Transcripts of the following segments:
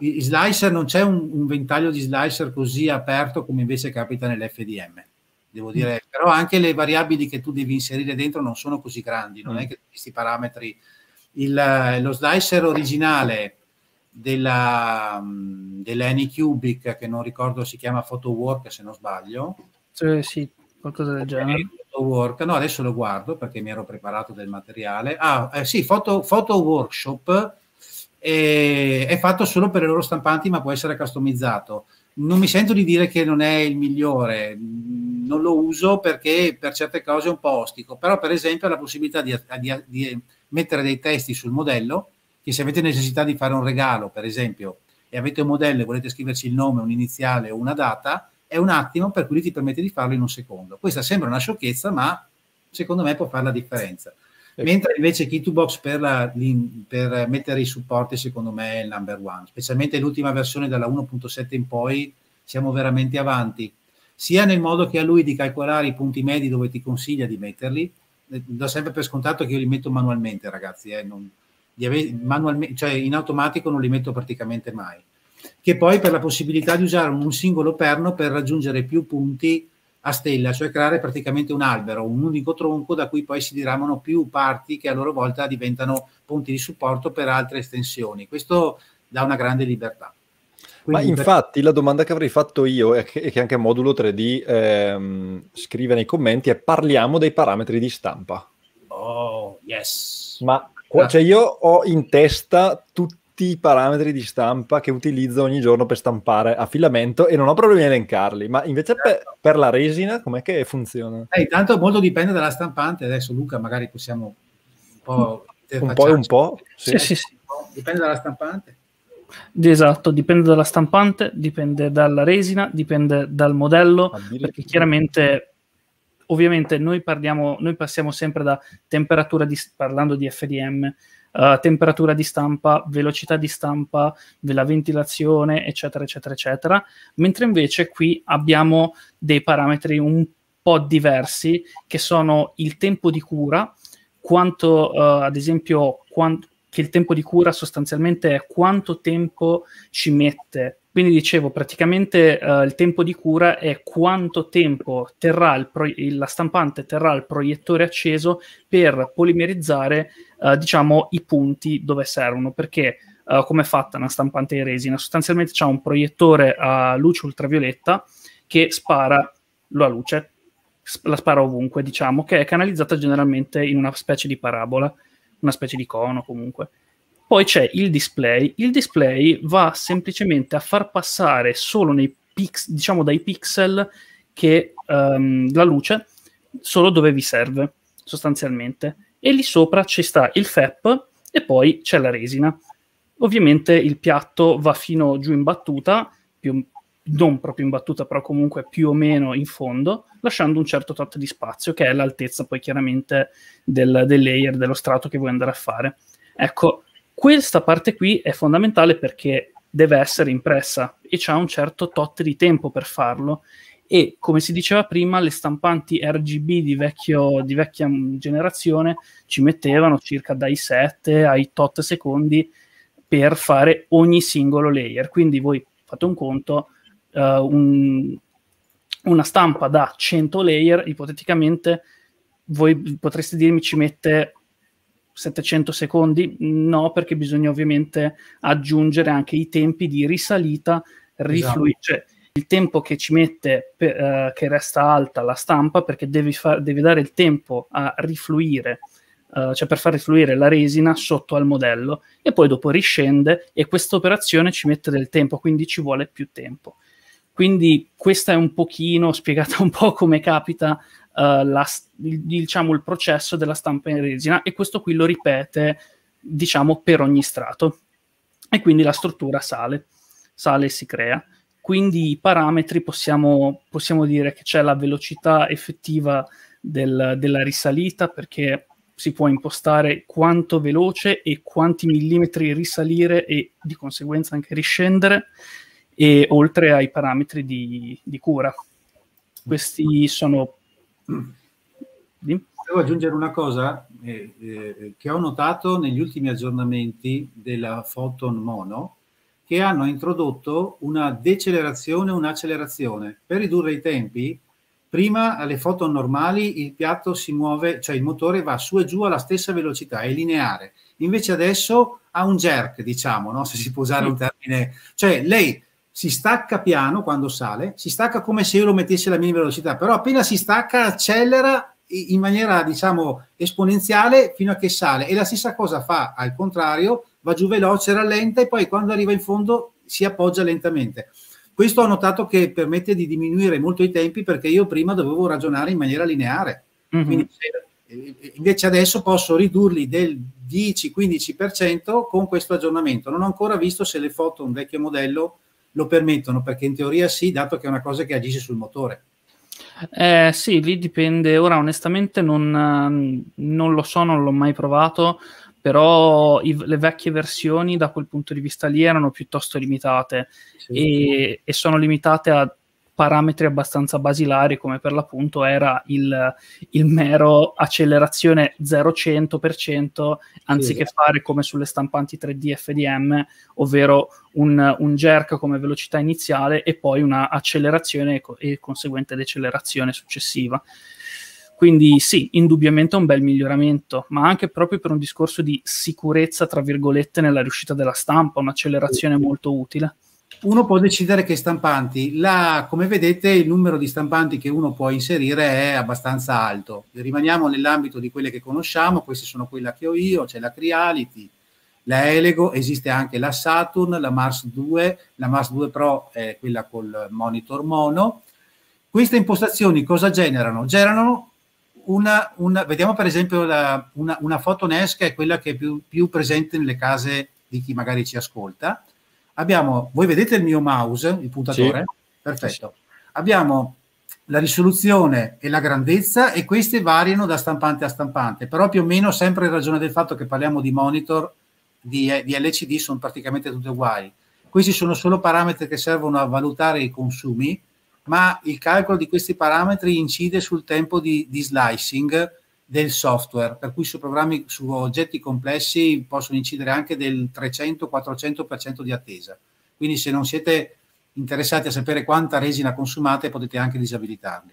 i slicer non c'è un, un, ventaglio di slicer così aperto come invece capita nell'FDM. Devo dire, mm. però anche le variabili che tu devi inserire dentro non sono così grandi, non mm. è che questi parametri. Il, lo slicer originale della, mm, dell'AnyCubic, che non ricordo si chiama PhotoWork se non sbaglio. Eh, sì, qualcosa del genere. Work, no, adesso lo guardo perché mi ero preparato del materiale. Ah, eh, sì, foto, foto workshop e è fatto solo per le loro stampanti, ma può essere customizzato. Non mi sento di dire che non è il migliore, non lo uso perché per certe cose è un po' ostico, però per esempio ha la possibilità di, di, di mettere dei testi sul modello, che se avete necessità di fare un regalo, per esempio, e avete un modello e volete scriverci il nome, un iniziale o una data, è un attimo per cui ti permette di farlo in un secondo. Questa sembra una sciocchezza, ma secondo me può fare la differenza. Ecco. Mentre invece Kitubox per, la, per mettere i supporti secondo me è il number one, specialmente l'ultima versione dalla 1.7 in poi siamo veramente avanti, sia nel modo che ha lui di calcolare i punti medi dove ti consiglia di metterli, eh, da sempre per scontato che io li metto manualmente ragazzi, eh, non, manualmente, cioè in automatico non li metto praticamente mai, che poi per la possibilità di usare un singolo perno per raggiungere più punti a stella, cioè creare praticamente un albero, un unico tronco da cui poi si diramano più parti che a loro volta diventano punti di supporto per altre estensioni. Questo dà una grande libertà. Quindi, Ma infatti la domanda che avrei fatto io e che, che, anche Modulo 3D ehm, scrive nei commenti è parliamo dei parametri di stampa. Oh, yes. Ma ah. cioè io ho in testa tutti tutti i parametri di stampa che utilizzo ogni giorno per stampare a filamento e non ho problemi a elencarli, ma invece per, certo. per, la resina com'è che funziona? Eh, intanto molto dipende dalla stampante, adesso Luca magari possiamo un po'... Un po' un po'? Sì. Sì, sì, dipende dalla stampante. Esatto, dipende dalla stampante, dipende dalla resina, dipende dal modello, perché chiaramente ovviamente noi, parliamo, noi passiamo sempre da temperatura, di, parlando di FDM, eh, temperatura di stampa, velocità di stampa, della ventilazione, eccetera, eccetera, eccetera, mentre invece qui abbiamo dei parametri un po' diversi che sono il tempo di cura, quanto uh, ad esempio quant- che il tempo di cura sostanzialmente è quanto tempo ci mette quindi dicevo, praticamente uh, il tempo di cura è quanto tempo terrà pro- la stampante terrà il proiettore acceso per polimerizzare eh, diciamo, i punti dove servono, perché uh, come è fatta una stampante di resina? Sostanzialmente c'è un proiettore a luce ultravioletta che spara la luce, la spara ovunque, diciamo, che è canalizzata generalmente in una specie di parabola, una specie di cono comunque. Poi c'è il display. Il display va semplicemente a far passare solo nei pix, diciamo dai pixel che um, la luce solo dove vi serve sostanzialmente e lì sopra ci sta il FEP e poi c'è la resina. Ovviamente il piatto va fino giù in battuta, più, non proprio in battuta, però comunque più o meno in fondo, lasciando un certo tot di spazio, che è l'altezza poi chiaramente del, del layer, dello strato che vuoi andare a fare. Ecco, questa parte qui è fondamentale perché deve essere impressa e c'è un certo tot di tempo per farlo e come si diceva prima le stampanti RGB di, vecchio, di vecchia mm, generazione ci mettevano circa dai 7 ai 8 secondi per fare ogni singolo layer, quindi voi fate un conto, uh, un, una stampa da 100 layer, ipoteticamente voi potreste dirmi ci mette 700 secondi? No, perché bisogna ovviamente aggiungere anche i tempi di risalita, esatto. rifluire, esatto il tempo che ci mette per, eh, che resta alta la stampa perché devi, fa- devi dare il tempo a rifluire Uh, cioè per far rifluire la resina sotto al modello e poi dopo riscende e questa operazione ci mette del tempo, quindi ci vuole più tempo. Quindi questa è un pochino spiegata un po' come capita uh, la, diciamo, il processo della stampa in resina e questo qui lo ripete diciamo per ogni strato e quindi la struttura sale, sale e si crea quindi i parametri possiamo, possiamo dire che c'è la velocità effettiva del, della risalita perché si può impostare quanto veloce e quanti millimetri risalire e di conseguenza anche riscendere e oltre ai parametri di, di cura. Questi sono... Dimmi. Devo aggiungere una cosa eh, eh, che ho notato negli ultimi aggiornamenti della Photon Mono, che hanno introdotto una decelerazione e un'accelerazione. Per ridurre i tempi, prima alle foto normali il piatto si muove, cioè il motore va su e giù alla stessa velocità, è lineare. Invece adesso ha un jerk, diciamo, no? se si può usare un termine. Cioè lei si stacca piano quando sale, si stacca come se io lo mettessi alla mia velocità, però appena si stacca accelera in maniera diciamo esponenziale fino a che sale e la stessa cosa fa al contrario va giù veloce, rallenta e poi quando arriva in fondo si appoggia lentamente. Questo ho notato che permette di diminuire molto i tempi perché io prima dovevo ragionare in maniera lineare. Mm-hmm. Quindi, eh, invece adesso posso ridurli del 10-15% con questo aggiornamento. Non ho ancora visto se le foto, un vecchio modello, lo permettono, perché in teoria sì, dato che è una cosa che agisce sul motore. Eh, sì, lì dipende. Ora, onestamente, non, ehm, non, lo so, non l'ho mai provato però i, le vecchie versioni da quel punto di vista lì erano piuttosto limitate sì, e, sì. e, sono limitate a parametri abbastanza basilari come per l'appunto era il, il mero accelerazione 0-100% anziché sì, fare come sulle stampanti 3D FDM ovvero un, un, jerk come velocità iniziale e poi una accelerazione e, co- e conseguente decelerazione successiva quindi sì, indubbiamente è un bel miglioramento, ma anche proprio per un discorso di sicurezza, tra virgolette, nella riuscita della stampa, un'accelerazione molto utile. Uno può decidere che stampanti, La, come vedete il numero di stampanti che uno può inserire è abbastanza alto, rimaniamo nell'ambito di quelle che conosciamo, queste sono quelle che ho io, c'è la Creality, la Elego, esiste anche la Saturn, la Mars 2, la Mars 2 Pro è quella col monitor mono. Queste impostazioni cosa generano? Generano una, una, vediamo per esempio la, una, una NES che è quella che è più, più, presente nelle case di chi magari ci ascolta. Abbiamo, voi vedete il mio mouse, il puntatore? Sì. Perfetto. Abbiamo la risoluzione e la grandezza e queste variano da stampante a stampante, però più o meno sempre in ragione del fatto che parliamo di monitor, di, eh, di LCD sono praticamente tutte uguali. Questi sono solo parametri che servono a valutare i consumi, ma il calcolo di questi parametri incide sul tempo di, di slicing del software, per cui su programmi, su oggetti complessi possono incidere anche del 300-400% di attesa. Quindi se non siete interessati a sapere quanta resina consumate potete anche disabilitarli.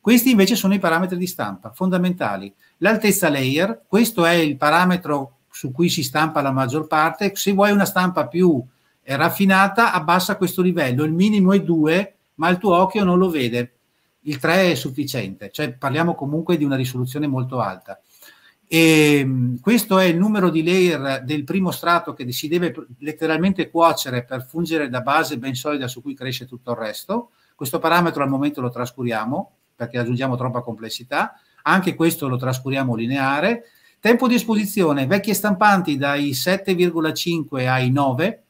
Questi invece sono i parametri di stampa fondamentali. L'altezza layer, questo è il parametro su cui si stampa la maggior parte, se vuoi una stampa più eh, raffinata abbassa questo livello, il minimo è 2, ma il tuo occhio non lo vede. Il 3 è sufficiente, cioè parliamo comunque di una risoluzione molto alta. E ehm, questo è il numero di layer del primo strato che si deve letteralmente cuocere per fungere da base ben solida su cui cresce tutto il resto. Questo parametro al momento lo trascuriamo perché aggiungiamo troppa complessità, anche questo lo trascuriamo lineare. Tempo di esposizione, vecchie stampanti dai 7,5 ai 9,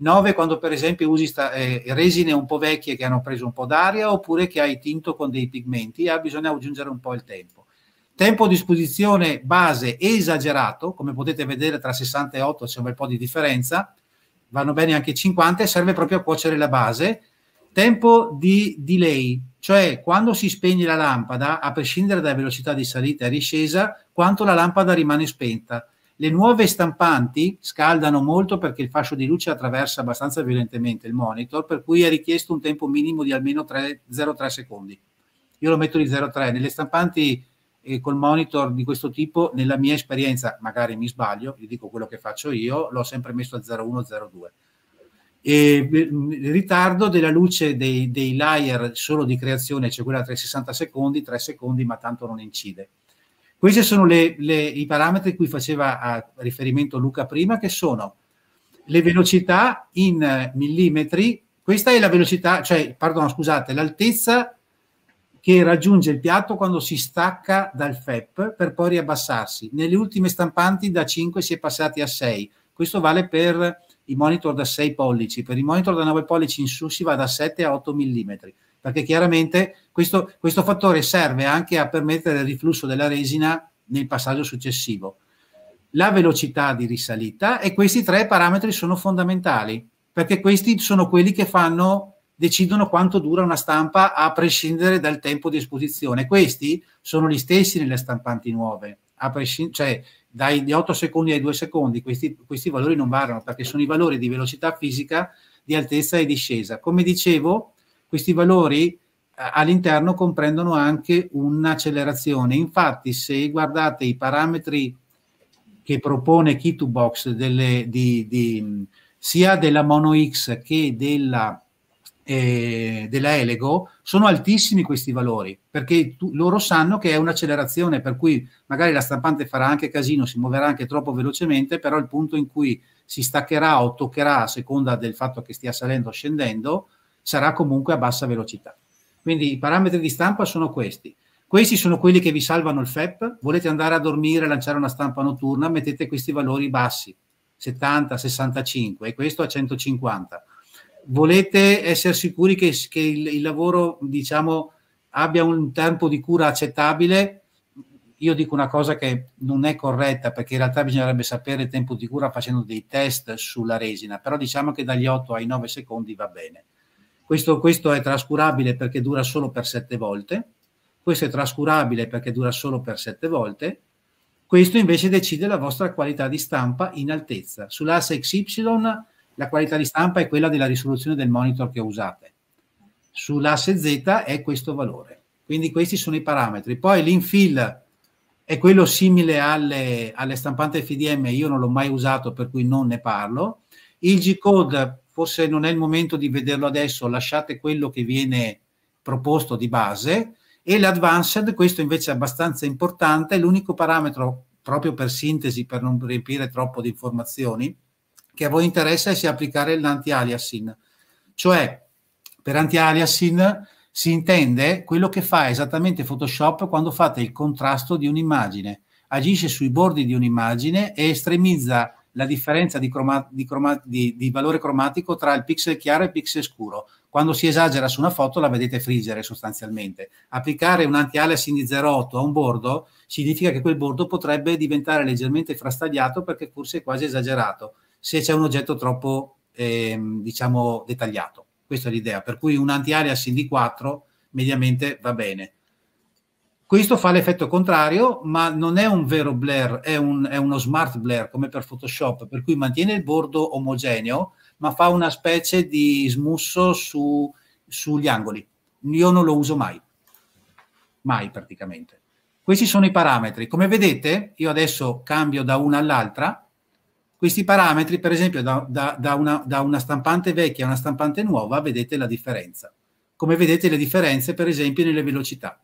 9 quando per esempio usi sta, eh, resine un po' vecchie che hanno preso un po' d'aria oppure che hai tinto con dei pigmenti, ah, bisogna aggiungere un po' il tempo. Tempo di esposizione base esagerato, come potete vedere tra 60 e 8 c'è un bel po' di differenza, vanno bene anche 50 serve proprio a cuocere la base. Tempo di delay, cioè quando si spegne la lampada, a prescindere dalla velocità di salita e riscesa, quanto la lampada rimane spenta le nuove stampanti scaldano molto perché il fascio di luce attraversa abbastanza violentemente il monitor, per cui è richiesto un tempo minimo di almeno 0,3 secondi. Io lo metto di 0,3. Nelle stampanti eh, col monitor di questo tipo, nella mia esperienza, magari mi sbaglio, vi dico quello che faccio io, l'ho sempre messo a 0,1-0,2. Mm, il ritardo della luce dei, dei, layer solo di creazione, cioè quella tra i 60 secondi, 3 secondi, ma tanto non incide. Questi sono le, le, i parametri cui faceva riferimento Luca prima, che sono le velocità in millimetri, questa è la velocità, cioè, perdono, scusate, l'altezza che raggiunge il piatto quando si stacca dal FEP per poi riabbassarsi. Nelle ultime stampanti da 5 si è passati a 6. Questo vale per i monitor da 6 pollici, per i monitor da 9 pollici in su si va da 7 a 8 millimetri perché chiaramente questo, questo fattore serve anche a permettere il riflusso della resina nel passaggio successivo. La velocità di risalita e questi tre parametri sono fondamentali perché questi sono quelli che fanno, decidono quanto dura una stampa a prescindere dal tempo di esposizione. Questi sono gli stessi nelle stampanti nuove, a cioè dai 8 secondi ai 2 secondi, questi, questi valori non variano perché sono i valori di velocità fisica, di altezza e discesa. Come dicevo, questi valori eh, all'interno comprendono anche un'accelerazione. Infatti, se guardate i parametri che propone Kitubox delle, di, di, sia della Mono X che della, eh, della Elego, sono altissimi questi valori perché tu, loro sanno che è un'accelerazione, per cui magari la stampante farà anche casino, si muoverà anche troppo velocemente, però il punto in cui si staccherà o toccherà a seconda del fatto che stia salendo o scendendo, sarà comunque a bassa velocità. Quindi i parametri di stampa sono questi. Questi sono quelli che vi salvano il FEP. Volete andare a dormire, lanciare una stampa notturna, mettete questi valori bassi, 70, 65 e questo a 150. Volete essere sicuri che, che il, il, lavoro, diciamo, abbia un tempo di cura accettabile? Io dico una cosa che non è corretta perché in realtà bisognerebbe sapere il tempo di cura facendo dei test sulla resina, però diciamo che dagli 8 ai 9 secondi va bene. Questo, questo è trascurabile perché dura solo per sette volte, questo è trascurabile perché dura solo per sette volte, questo invece decide la vostra qualità di stampa in altezza. Sull'asse XY la qualità di stampa è quella della risoluzione del monitor che usate, sull'asse Z è questo valore. Quindi questi sono i parametri. Poi l'infill è quello simile alle, alle stampante FDM, io non l'ho mai usato per cui non ne parlo. Il G-code forse non è il momento di vederlo adesso, lasciate quello che viene proposto di base e l'advanced, questo invece è abbastanza importante, è l'unico parametro proprio per sintesi, per non riempire troppo di informazioni, che a voi interessa è se applicare l'anti-aliasing. Cioè, per anti-aliasing si intende quello che fa esattamente Photoshop quando fate il contrasto di un'immagine. Agisce sui bordi di un'immagine e estremizza la differenza di, croma, di, croma, di, valore cromatico tra il pixel chiaro e il pixel scuro. Quando si esagera su una foto la vedete friggere sostanzialmente. Applicare un anti-aliasing di 0,8 a un bordo significa che quel bordo potrebbe diventare leggermente frastagliato perché forse è quasi esagerato, se c'è un oggetto troppo, ehm, diciamo, dettagliato. Questa è l'idea. Per cui un anti-aliasing di 4 mediamente va bene questo fa l'effetto contrario, ma non è un vero blur, è, un, è uno smart blur come per Photoshop, per cui mantiene il bordo omogeneo, ma fa una specie di smusso su, sugli angoli. Io non lo uso mai, mai praticamente. Questi sono i parametri. Come vedete, io adesso cambio da una all'altra. Questi parametri, per esempio, da, da, da, una, da una stampante vecchia a una stampante nuova, vedete la differenza. Come vedete le differenze, per esempio, nelle velocità